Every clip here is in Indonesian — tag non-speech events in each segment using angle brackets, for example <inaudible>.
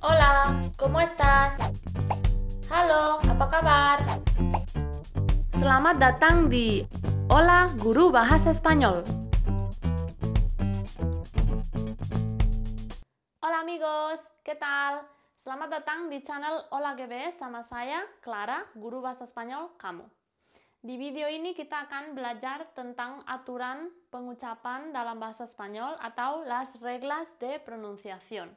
Hola, ¿cómo estás? Halo, apa kabar? Selamat datang di Hola Guru Bahasa Spanyol. Hola amigos, ¿qué tal? Selamat datang di channel Hola GB sama saya, Clara, Guru Bahasa Spanyol kamu. Di video ini kita akan belajar tentang aturan pengucapan dalam bahasa Spanyol atau las reglas de pronunciación.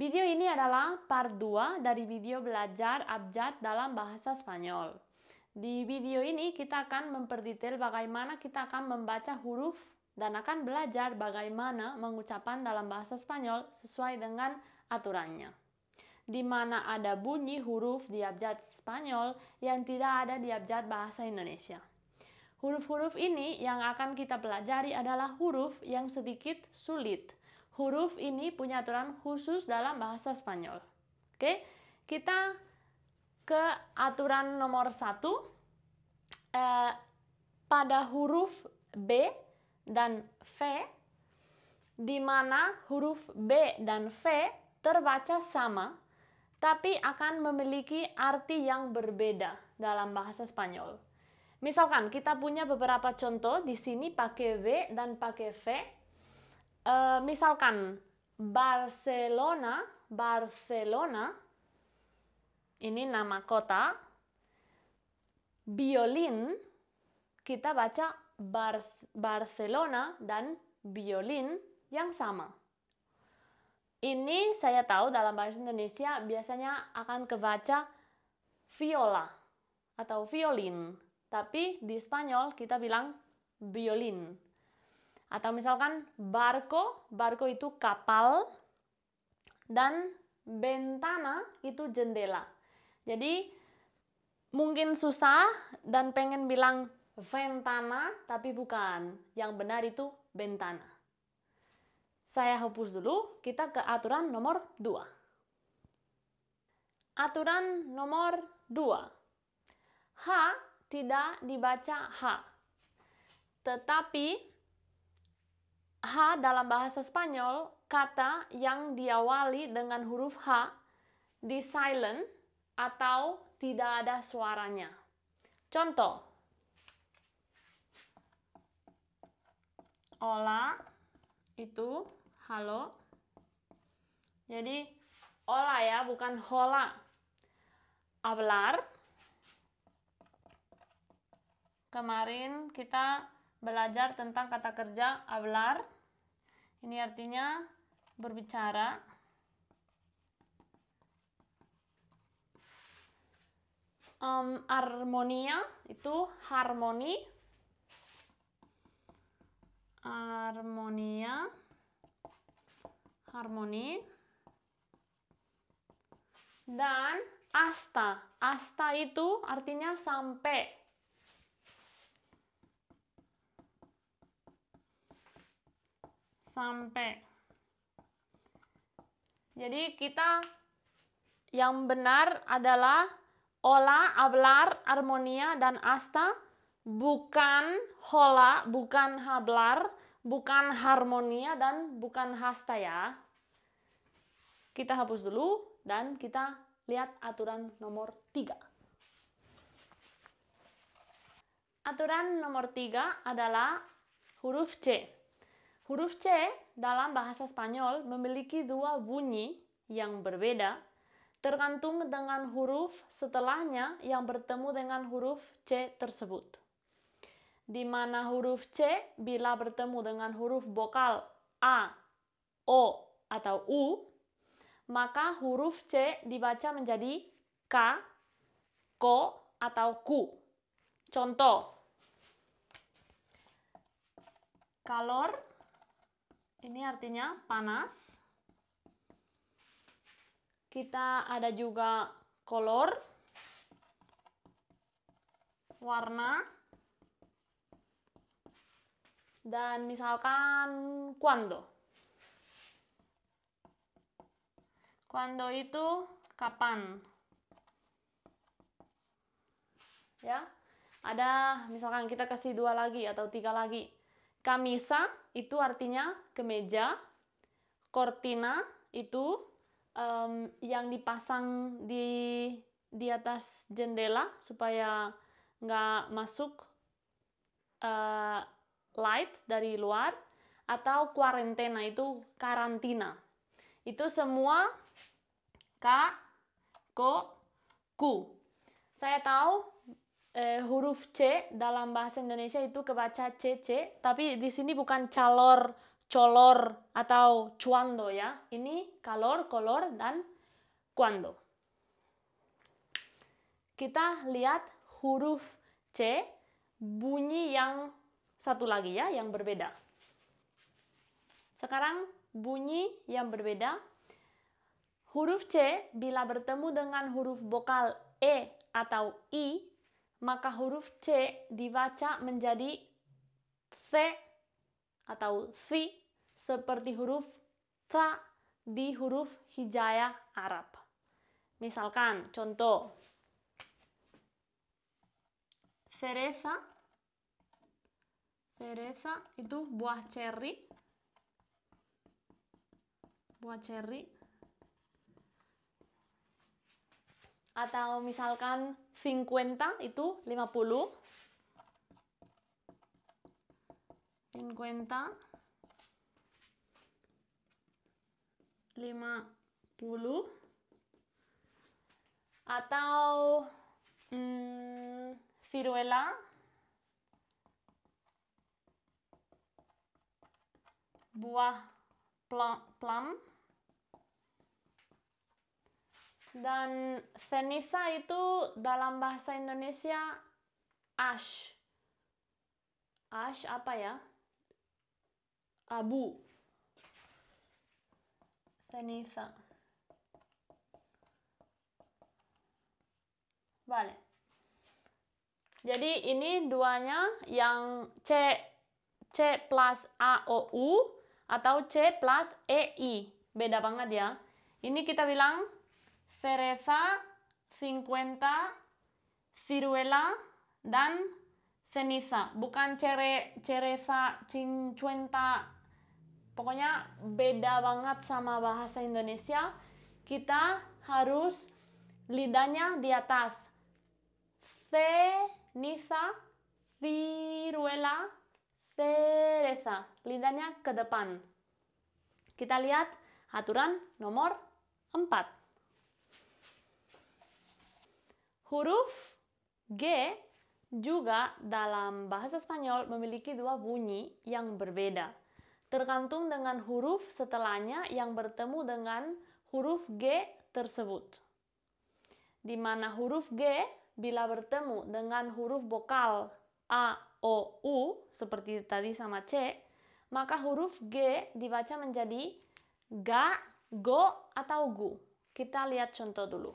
Video ini adalah part 2 dari video belajar abjad dalam bahasa Spanyol. Di video ini kita akan memperdetail bagaimana kita akan membaca huruf dan akan belajar bagaimana mengucapkan dalam bahasa Spanyol sesuai dengan aturannya. Di mana ada bunyi huruf di abjad Spanyol yang tidak ada di abjad bahasa Indonesia. Huruf-huruf ini yang akan kita pelajari adalah huruf yang sedikit sulit – huruf ini punya aturan khusus dalam bahasa Spanyol. Oke, kita ke aturan nomor satu. Eh, pada huruf B dan V, di mana huruf B dan V terbaca sama, tapi akan memiliki arti yang berbeda dalam bahasa Spanyol. Misalkan kita punya beberapa contoh di sini pakai W dan pakai V Eh, misalkan Barcelona, Barcelona, ini nama kota. Violin, kita baca Bar Barcelona dan violin yang sama. Ini saya tahu dalam bahasa Indonesia biasanya akan kebaca viola atau violin, tapi di Spanyol kita bilang violin. Atau misalkan barco, barco itu kapal, dan bentana itu jendela. Jadi mungkin susah dan pengen bilang ventana, tapi bukan. Yang benar itu bentana. Saya hapus dulu, kita ke aturan nomor 2. Aturan nomor 2. H tidak dibaca H. Tetapi H dalam bahasa Spanyol kata yang diawali dengan huruf H di silent atau tidak ada suaranya. Contoh. Hola itu halo. Jadi hola ya, bukan hola. Hablar. Kemarin kita belajar tentang kata kerja hablar. Ini artinya berbicara. Um, harmonia itu harmoni. Harmonia. Harmoni. Dan asta. Asta itu artinya sampai. sampai. Jadi kita yang benar adalah ola, hablar, armonia, dan asta, bukan hola, bukan hablar, bukan harmonia, dan bukan hasta ya. Kita hapus dulu dan kita lihat aturan nomor tiga Aturan nomor tiga adalah huruf C. Huruf C dalam bahasa Spanyol memiliki dua bunyi yang berbeda tergantung dengan huruf setelahnya yang bertemu dengan huruf C tersebut. Di mana huruf C bila bertemu dengan huruf vokal A, O, atau U, maka huruf C dibaca menjadi K, Ko, atau Ku. Contoh, kalor ini artinya panas. Kita ada juga color, warna, dan misalkan cuando. Cuando itu kapan. Ya, ada misalkan kita kasih dua lagi atau tiga lagi Kamisa itu artinya kemeja, cortina itu um, yang dipasang di di atas jendela supaya nggak masuk uh, light dari luar atau karantina itu karantina itu semua k ko ku saya tahu eh, huruf C dalam bahasa Indonesia itu kebaca CC, tapi di sini bukan calor, color atau cuando ya. Ini kalor, kolor dan cuando. Kita lihat huruf C bunyi yang satu lagi ya, yang berbeda. Sekarang bunyi yang berbeda. Huruf C bila bertemu dengan huruf vokal E atau I maka huruf C dibaca menjadi C atau C seperti huruf T di huruf hijayah Arab. Misalkan contoh cereza cereza itu buah cherry buah cherry atau misalkan 50 itu 50 50 50 atau mm, ciruela buah plum, plum dan ceniza itu dalam bahasa Indonesia ash. Ash apa ya? Abu. Ceniza. Vale. Jadi ini duanya yang C C plus a o u atau C plus e i Beda banget ya. Ini kita bilang cereza, 50, ciruela, dan ceniza. Bukan cere, cereza, cincuenta. Pokoknya beda banget sama bahasa Indonesia. Kita harus lidahnya di atas. Ceniza, ciruela, cereza. Lidahnya ke depan. Kita lihat aturan nomor 4. Huruf G juga dalam bahasa Spanyol memiliki dua bunyi yang berbeda, tergantung dengan huruf setelahnya yang bertemu dengan huruf G tersebut. Di mana huruf G bila bertemu dengan huruf vokal A, O, U seperti tadi sama C, maka huruf G dibaca menjadi ga, go, atau gu. Kita lihat contoh dulu.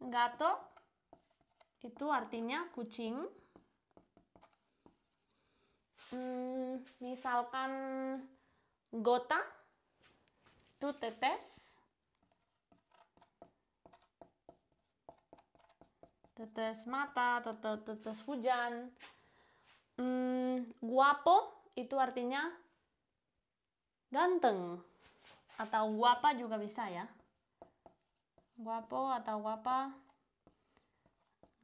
Gato itu artinya kucing. Hmm, misalkan gota itu tetes. Tetes mata, tetes, tetes hujan. Hmm, guapo itu artinya ganteng. Atau guapa juga bisa ya guapo atau guapa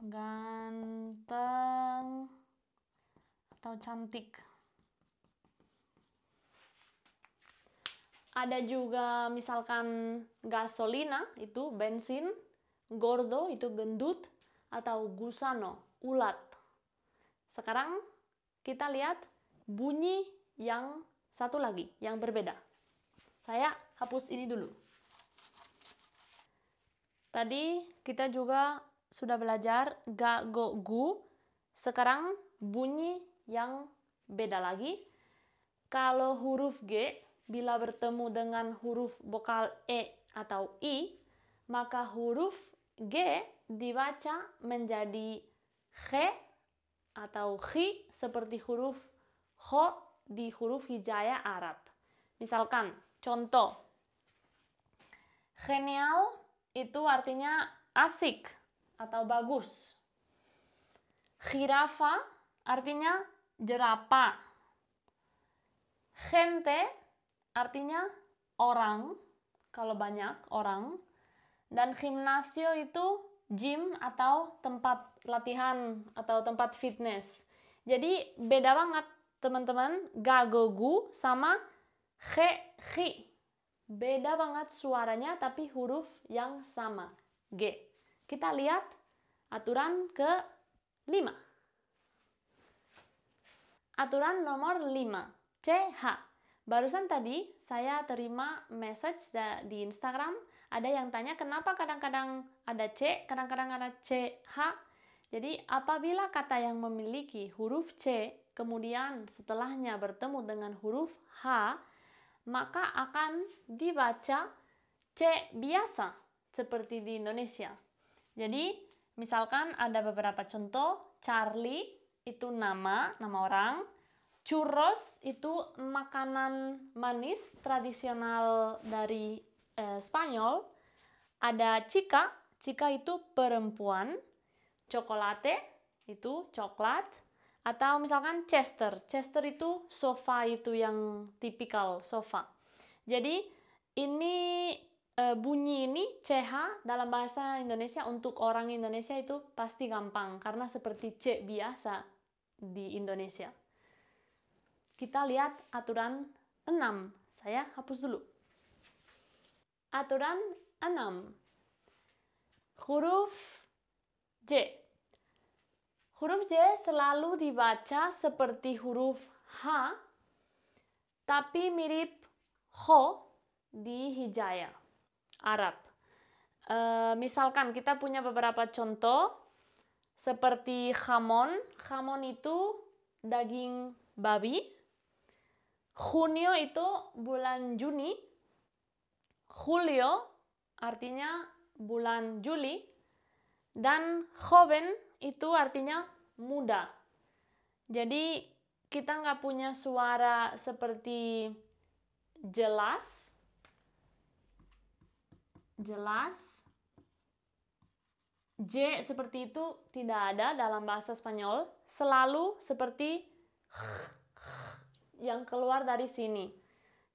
ganteng atau cantik ada juga misalkan gasolina itu bensin gordo itu gendut atau gusano ulat sekarang kita lihat bunyi yang satu lagi yang berbeda saya hapus ini dulu Tadi kita juga sudah belajar ga, go, gu. Sekarang bunyi yang beda lagi. Kalau huruf G bila bertemu dengan huruf vokal E atau I, maka huruf G dibaca menjadi G atau G seperti huruf h di huruf hijaya Arab. Misalkan, contoh. Genial itu artinya asik atau bagus. Girafa artinya jerapa. Gente artinya orang, kalau banyak orang. Dan gimnasio itu gym atau tempat latihan atau tempat fitness. Jadi beda banget teman-teman gagogu sama he, hi. Beda banget suaranya tapi huruf yang sama. G. Kita lihat aturan ke 5. Aturan nomor 5. CH. Barusan tadi saya terima message di Instagram ada yang tanya kenapa kadang-kadang ada C, kadang-kadang ada CH. Jadi apabila kata yang memiliki huruf C kemudian setelahnya bertemu dengan huruf H, maka akan dibaca C biasa seperti di Indonesia. Jadi, misalkan ada beberapa contoh, Charlie itu nama, nama orang, churros itu makanan manis tradisional dari eh, Spanyol, ada chica, chica itu perempuan, chocolate itu coklat, atau misalkan Chester. Chester itu sofa itu yang tipikal sofa. Jadi ini e, bunyi ini CH dalam bahasa Indonesia untuk orang Indonesia itu pasti gampang karena seperti C biasa di Indonesia. Kita lihat aturan 6. Saya hapus dulu. Aturan 6. Huruf J. Huruf J selalu dibaca seperti huruf H, tapi mirip Ho di Hijaya, Arab. E, misalkan kita punya beberapa contoh, seperti hamon, hamon itu daging babi. Junio itu bulan Juni. Julio artinya bulan Juli. Dan joven itu artinya muda. Jadi kita nggak punya suara seperti jelas, jelas, j seperti itu tidak ada dalam bahasa Spanyol. Selalu seperti <laughs> yang keluar dari sini.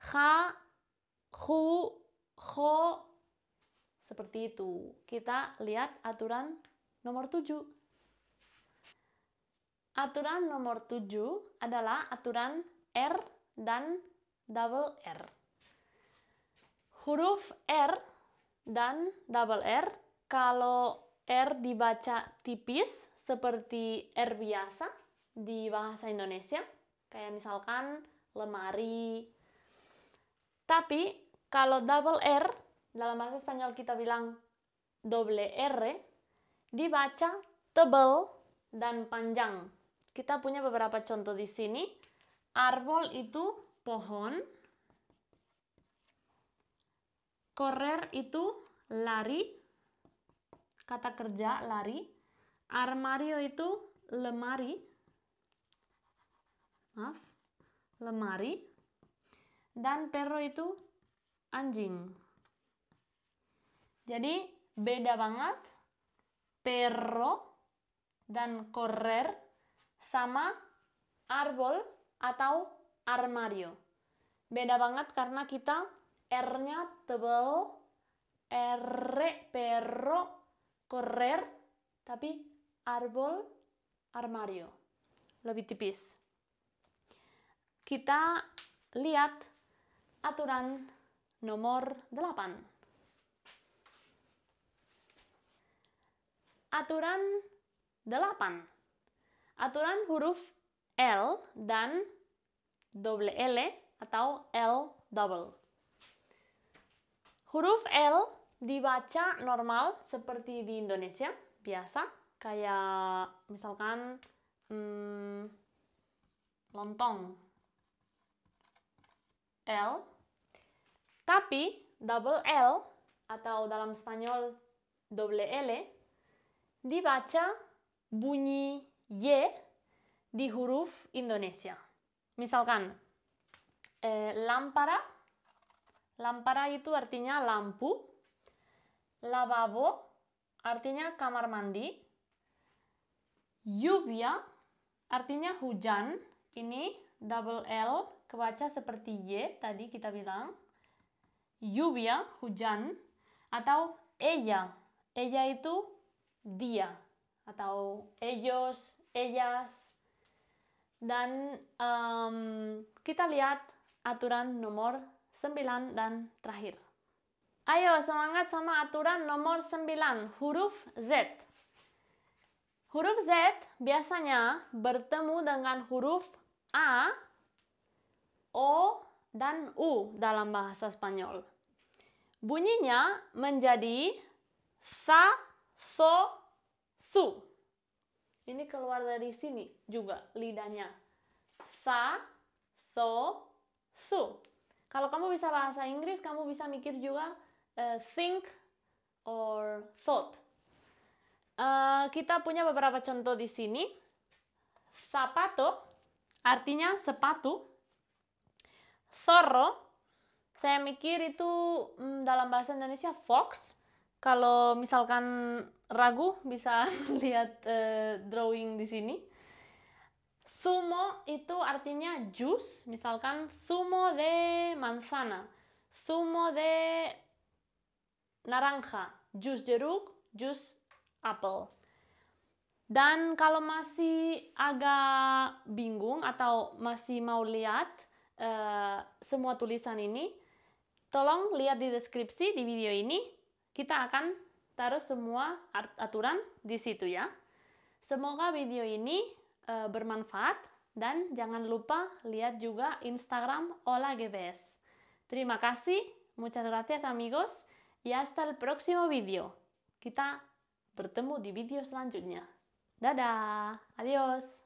h, hu, ho, seperti itu. Kita lihat aturan nomor tujuh. Aturan nomor 7 adalah aturan R dan double R. Huruf R dan double R, kalau R dibaca tipis seperti R biasa di bahasa Indonesia, kayak misalkan lemari. Tapi kalau double R, dalam bahasa Spanyol kita bilang doble R, dibaca tebel dan panjang kita punya beberapa contoh di sini. Arbol itu pohon. Correr itu lari. Kata kerja lari. Armario itu lemari. Maaf, lemari. Dan perro itu anjing. Jadi beda banget perro dan correr sama arbol atau armario. Beda banget karena kita R-nya tebal, R perro, correr, tapi arbol, armario. Lebih tipis. Kita lihat aturan nomor delapan Aturan delapan aturan huruf L dan double L atau L double. Huruf L dibaca normal seperti di Indonesia, biasa. Kayak misalkan hmm, lontong L. Tapi double L atau dalam Spanyol double L dibaca bunyi Y di huruf Indonesia. Misalkan, eh, lampara lámpara itu artinya lampu, lavabo artinya kamar mandi, lluvia artinya hujan, ini double L kebaca seperti Y tadi kita bilang, lluvia, hujan, atau ella, ella itu dia atau ellos, ellas, dan um, kita lihat aturan nomor 9 dan terakhir. Ayo semangat sama aturan nomor 9, huruf Z. Huruf Z biasanya bertemu dengan huruf A, O, dan U dalam bahasa Spanyol. Bunyinya menjadi sa, so, su. Ini keluar dari sini juga lidahnya. Sa, so, su. Kalau kamu bisa bahasa Inggris, kamu bisa mikir juga uh, think or thought. Uh, kita punya beberapa contoh di sini. Sapato artinya sepatu. Zorro, saya mikir itu mm, dalam bahasa Indonesia fox kalau misalkan ragu bisa <laughs> lihat uh, drawing di sini. Sumo itu artinya jus, misalkan sumo de manzana, sumo de naranja, jus jeruk, jus apel. Dan kalau masih agak bingung atau masih mau lihat uh, semua tulisan ini, tolong lihat di deskripsi di video ini kita akan taruh semua aturan di situ ya. Semoga video ini e, bermanfaat dan jangan lupa lihat juga Instagram Olagbes. GBS. Terima kasih, muchas gracias amigos y hasta el próximo video. Kita bertemu di video selanjutnya. Dadah, adios.